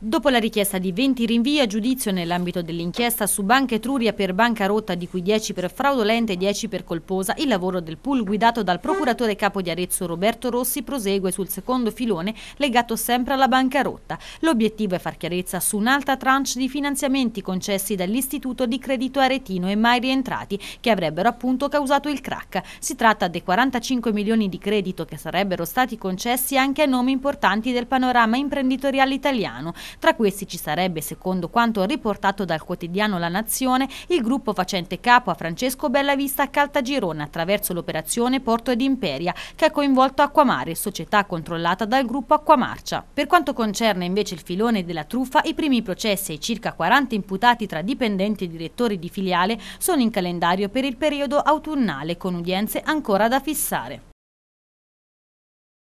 Dopo la richiesta di 20 rinvii a giudizio nell'ambito dell'inchiesta su Banca Etruria per banca rotta, di cui 10 per fraudolente e 10 per colposa, il lavoro del pool guidato dal procuratore capo di Arezzo Roberto Rossi prosegue sul secondo filone legato sempre alla banca rotta. L'obiettivo è far chiarezza su un'alta tranche di finanziamenti concessi dall'Istituto di Credito Aretino e mai rientrati, che avrebbero appunto causato il crack. Si tratta dei 45 milioni di credito che sarebbero stati concessi anche a nomi importanti del panorama imprenditoriale italiano tra questi ci sarebbe, secondo quanto riportato dal quotidiano La Nazione, il gruppo facente capo a Francesco Bellavista a Caltagirone attraverso l'operazione Porto ed Imperia, che ha coinvolto Acquamare, società controllata dal gruppo Acquamarcia. Per quanto concerne invece il filone della truffa, i primi processi ai circa 40 imputati tra dipendenti e direttori di filiale sono in calendario per il periodo autunnale con udienze ancora da fissare.